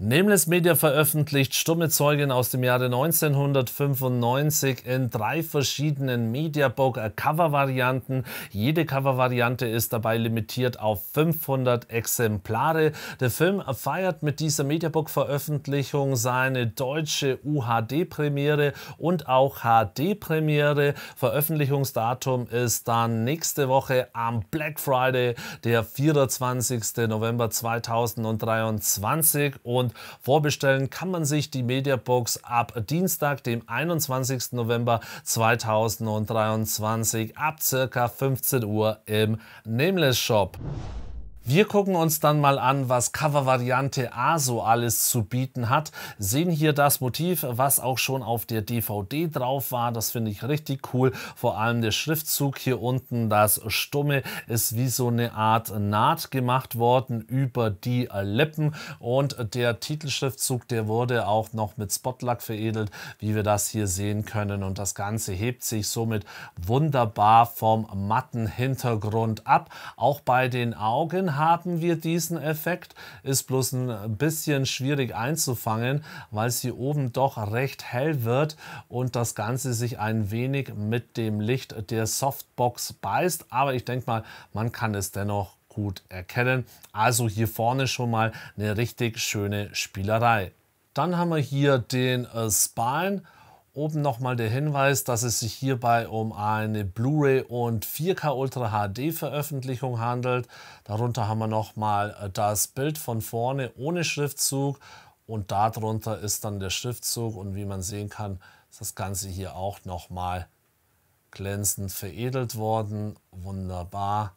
Nameless Media veröffentlicht Stumme Zeugin aus dem Jahre 1995 in drei verschiedenen Mediabook äh, Cover-Varianten. Jede Cover-Variante ist dabei limitiert auf 500 Exemplare. Der Film feiert mit dieser Mediabook Veröffentlichung seine deutsche UHD-Premiere und auch HD-Premiere. Veröffentlichungsdatum ist dann nächste Woche am Black Friday, der 24. November 2023 und Deutschland. Vorbestellen kann man sich die Mediabox ab Dienstag, dem 21. November 2023 ab ca. 15 Uhr im Nameless Shop. Wir gucken uns dann mal an, was Covervariante A so alles zu bieten hat. Sehen hier das Motiv, was auch schon auf der DVD drauf war. Das finde ich richtig cool. Vor allem der Schriftzug hier unten, das Stumme, ist wie so eine Art Naht gemacht worden über die Lippen. Und der Titelschriftzug, der wurde auch noch mit Spotlack veredelt, wie wir das hier sehen können. Und das Ganze hebt sich somit wunderbar vom matten Hintergrund ab. Auch bei den Augen haben wir diesen Effekt. Ist bloß ein bisschen schwierig einzufangen, weil es hier oben doch recht hell wird und das Ganze sich ein wenig mit dem Licht der Softbox beißt. Aber ich denke mal, man kann es dennoch gut erkennen. Also hier vorne schon mal eine richtig schöne Spielerei. Dann haben wir hier den äh, Spine. Oben nochmal der Hinweis, dass es sich hierbei um eine Blu-ray und 4K Ultra HD Veröffentlichung handelt. Darunter haben wir nochmal äh, das Bild von vorne ohne Schriftzug und darunter ist dann der Schriftzug und wie man sehen kann, ist das Ganze hier auch nochmal glänzend veredelt worden. Wunderbar.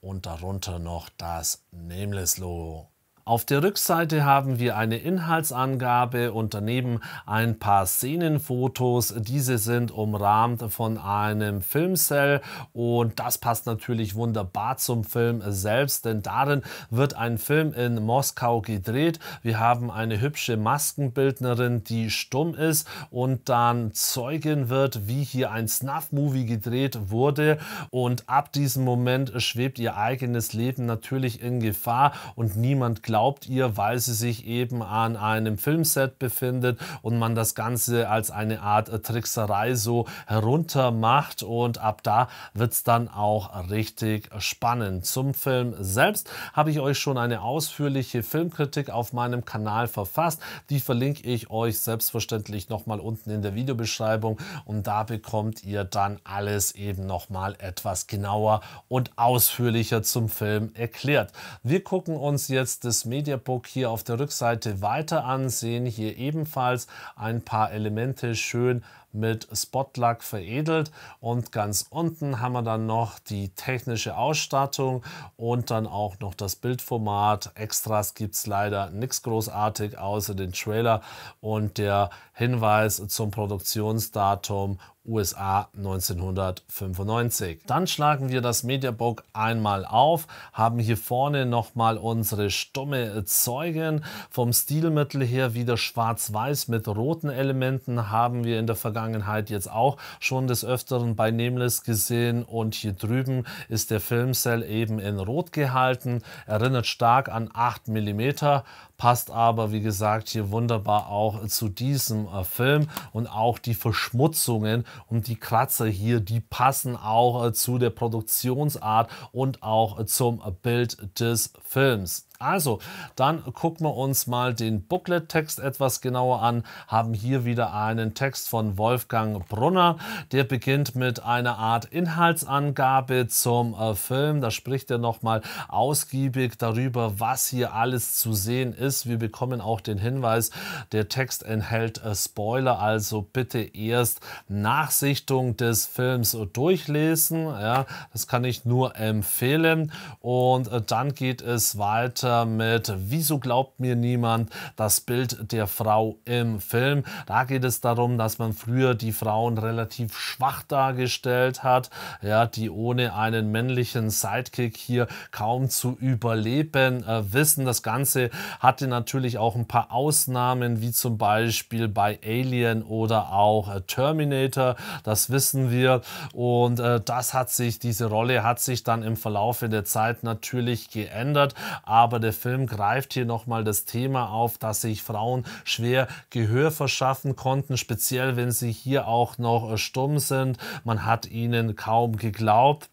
Und darunter noch das Nameless Logo. Auf der Rückseite haben wir eine Inhaltsangabe und daneben ein paar Szenenfotos. Diese sind umrahmt von einem Filmcell und das passt natürlich wunderbar zum Film selbst, denn darin wird ein Film in Moskau gedreht. Wir haben eine hübsche Maskenbildnerin, die stumm ist und dann Zeugen wird, wie hier ein Snuff-Movie gedreht wurde und ab diesem Moment schwebt ihr eigenes Leben natürlich in Gefahr und niemand glaubt, glaubt ihr, weil sie sich eben an einem Filmset befindet und man das Ganze als eine Art Trickserei so herunter macht und ab da wird es dann auch richtig spannend. Zum Film selbst habe ich euch schon eine ausführliche Filmkritik auf meinem Kanal verfasst. Die verlinke ich euch selbstverständlich nochmal unten in der Videobeschreibung und da bekommt ihr dann alles eben nochmal etwas genauer und ausführlicher zum Film erklärt. Wir gucken uns jetzt das Mediabook hier auf der Rückseite weiter ansehen. Hier ebenfalls ein paar Elemente schön mit Spotlack veredelt. Und ganz unten haben wir dann noch die technische Ausstattung und dann auch noch das Bildformat. Extras gibt es leider nichts großartig außer den Trailer und der Hinweis zum Produktionsdatum USA 1995. Dann schlagen wir das Mediabook einmal auf, haben hier vorne nochmal unsere stumme Zeugen. Vom Stilmittel her wieder schwarz-weiß mit roten Elementen haben wir in der Vergangenheit Vergangenheit halt jetzt auch schon des Öfteren bei Nameless gesehen. Und hier drüben ist der Filmcell eben in Rot gehalten, erinnert stark an 8 mm passt aber, wie gesagt, hier wunderbar auch zu diesem äh, Film und auch die Verschmutzungen und die Kratzer hier, die passen auch äh, zu der Produktionsart und auch äh, zum Bild des Films. Also, dann gucken wir uns mal den Booklet-Text etwas genauer an, haben hier wieder einen Text von Wolfgang Brunner, der beginnt mit einer Art Inhaltsangabe zum äh, Film. Da spricht er nochmal ausgiebig darüber, was hier alles zu sehen ist ist. Wir bekommen auch den Hinweis, der Text enthält äh, Spoiler, also bitte erst Nachsichtung des Films durchlesen. Ja, das kann ich nur empfehlen. Und äh, dann geht es weiter mit Wieso glaubt mir niemand das Bild der Frau im Film? Da geht es darum, dass man früher die Frauen relativ schwach dargestellt hat, ja, die ohne einen männlichen Sidekick hier kaum zu überleben äh, wissen. Das Ganze hat hatte natürlich auch ein paar Ausnahmen, wie zum Beispiel bei Alien oder auch äh, Terminator, das wissen wir. Und äh, das hat sich, diese Rolle hat sich dann im Verlaufe der Zeit natürlich geändert. Aber der Film greift hier nochmal das Thema auf, dass sich Frauen schwer Gehör verschaffen konnten, speziell wenn sie hier auch noch äh, stumm sind. Man hat ihnen kaum geglaubt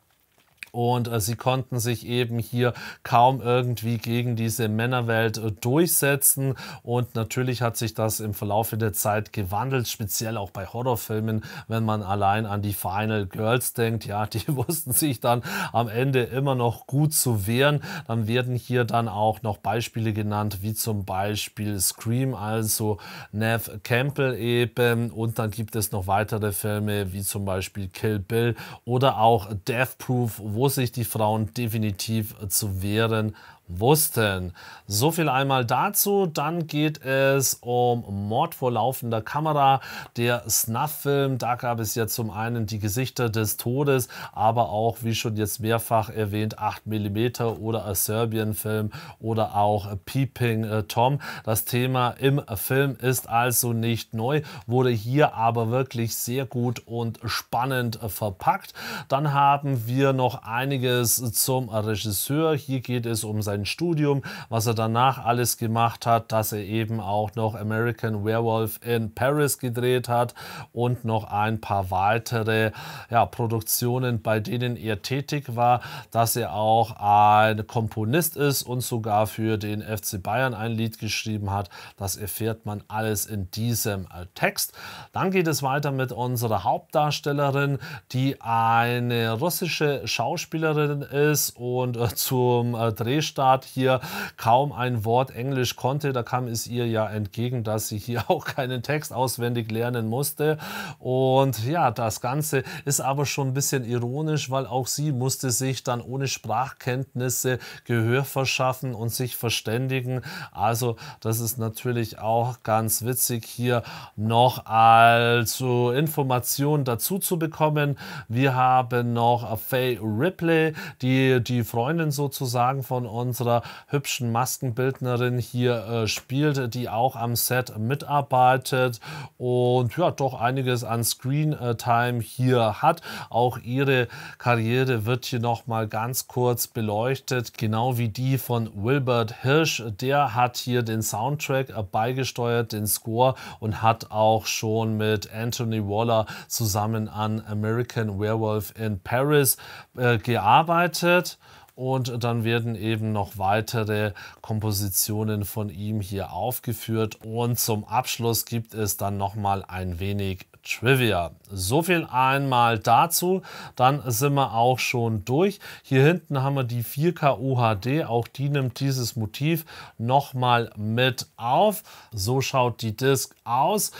und äh, sie konnten sich eben hier kaum irgendwie gegen diese Männerwelt äh, durchsetzen und natürlich hat sich das im Verlauf der Zeit gewandelt, speziell auch bei Horrorfilmen, wenn man allein an die Final Girls denkt, ja, die wussten sich dann am Ende immer noch gut zu wehren, dann werden hier dann auch noch Beispiele genannt, wie zum Beispiel Scream, also Nev Campbell eben und dann gibt es noch weitere Filme, wie zum Beispiel Kill Bill oder auch Death Proof, wo wo sich die Frauen definitiv zu wehren wussten. So viel einmal dazu. Dann geht es um Mord vor laufender Kamera. Der Snuff-Film, da gab es ja zum einen die Gesichter des Todes, aber auch, wie schon jetzt mehrfach erwähnt, 8mm oder ein Serbien-Film oder auch Peeping Tom. Das Thema im Film ist also nicht neu, wurde hier aber wirklich sehr gut und spannend verpackt. Dann haben wir noch einiges zum Regisseur. Hier geht es um sein sein Studium, was er danach alles gemacht hat, dass er eben auch noch American Werewolf in Paris gedreht hat und noch ein paar weitere ja, Produktionen, bei denen er tätig war, dass er auch ein Komponist ist und sogar für den FC Bayern ein Lied geschrieben hat. Das erfährt man alles in diesem äh, Text. Dann geht es weiter mit unserer Hauptdarstellerin, die eine russische Schauspielerin ist und äh, zum äh, Drehstart Mundart hier kaum ein Wort Englisch konnte. Da kam es ihr ja entgegen, dass sie hier auch keinen Text auswendig lernen musste. Und ja, das Ganze ist aber schon ein bisschen ironisch, weil auch sie musste sich dann ohne Sprachkenntnisse Gehör verschaffen und sich verständigen. Also das ist natürlich auch ganz witzig hier noch als Information dazu zu bekommen. Wir haben noch Faye Ripley, die die Freundin sozusagen von uns unserer hübschen Maskenbildnerin hier äh, spielt, die auch am Set mitarbeitet und ja, doch einiges an Screen-Time äh, hier hat. Auch ihre Karriere wird hier nochmal ganz kurz beleuchtet, genau wie die von Wilbert Hirsch. Der hat hier den Soundtrack äh, beigesteuert, den Score und hat auch schon mit Anthony Waller zusammen an American Werewolf in Paris äh, gearbeitet. Und dann werden eben noch weitere Kompositionen von ihm hier aufgeführt. Und zum Abschluss gibt es dann nochmal ein wenig Trivia. So viel einmal dazu. Dann sind wir auch schon durch. Hier hinten haben wir die 4K UHD. Auch die nimmt dieses Motiv nochmal mit auf. So schaut die Disc aus.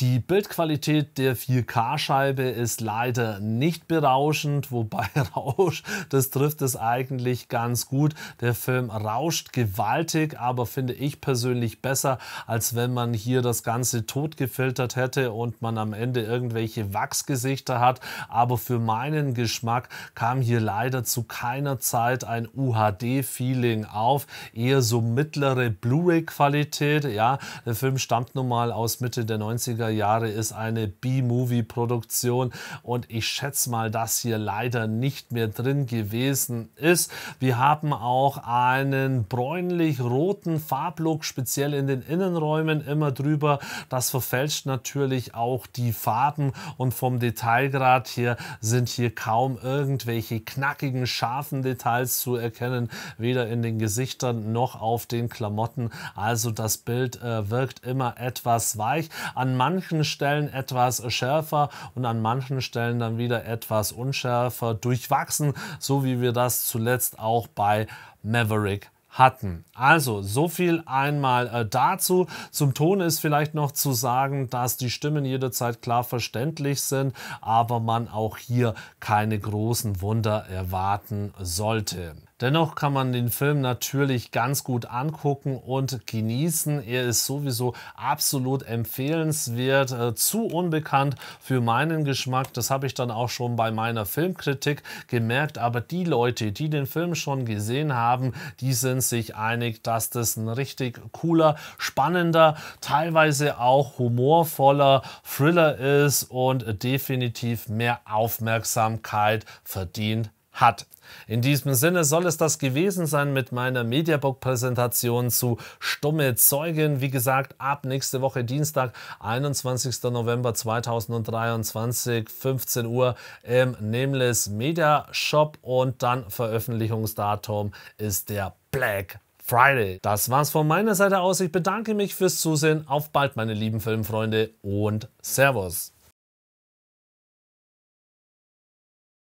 Die Bildqualität der 4K-Scheibe ist leider nicht berauschend, wobei Rausch, das trifft es eigentlich ganz gut. Der Film rauscht gewaltig, aber finde ich persönlich besser, als wenn man hier das Ganze tot gefiltert hätte und man am Ende irgendwelche Wachsgesichter hat. Aber für meinen Geschmack kam hier leider zu keiner Zeit ein UHD-Feeling auf. Eher so mittlere Blu-ray-Qualität. Ja, der Film stammt nun mal aus Mitte der 90er 90er Jahre ist eine B-Movie-Produktion und ich schätze mal, dass hier leider nicht mehr drin gewesen ist. Wir haben auch einen bräunlich-roten Farblook, speziell in den Innenräumen immer drüber. Das verfälscht natürlich auch die Farben und vom Detailgrad hier sind hier kaum irgendwelche knackigen, scharfen Details zu erkennen, weder in den Gesichtern noch auf den Klamotten. Also das Bild äh, wirkt immer etwas weich. An manchen manchen Stellen etwas schärfer und an manchen Stellen dann wieder etwas unschärfer durchwachsen, so wie wir das zuletzt auch bei Maverick hatten. Also, so viel einmal äh, dazu. Zum Ton ist vielleicht noch zu sagen, dass die Stimmen jederzeit klar verständlich sind, aber man auch hier keine großen Wunder erwarten sollte. Dennoch kann man den Film natürlich ganz gut angucken und genießen. Er ist sowieso absolut empfehlenswert, äh, zu unbekannt für meinen Geschmack. Das habe ich dann auch schon bei meiner Filmkritik gemerkt. Aber die Leute, die den Film schon gesehen haben, die sind sich einig, dass das ein richtig cooler, spannender, teilweise auch humorvoller Thriller ist und definitiv mehr Aufmerksamkeit verdient hat. In diesem Sinne soll es das gewesen sein mit meiner Mediabook-Präsentation zu Stumme Zeugen. Wie gesagt, ab nächste Woche Dienstag, 21. November 2023, 15 Uhr im Nameless Media Shop und dann Veröffentlichungsdatum ist der Black Friday. Das war's von meiner Seite aus. Ich bedanke mich fürs Zusehen. Auf bald, meine lieben Filmfreunde und Servus.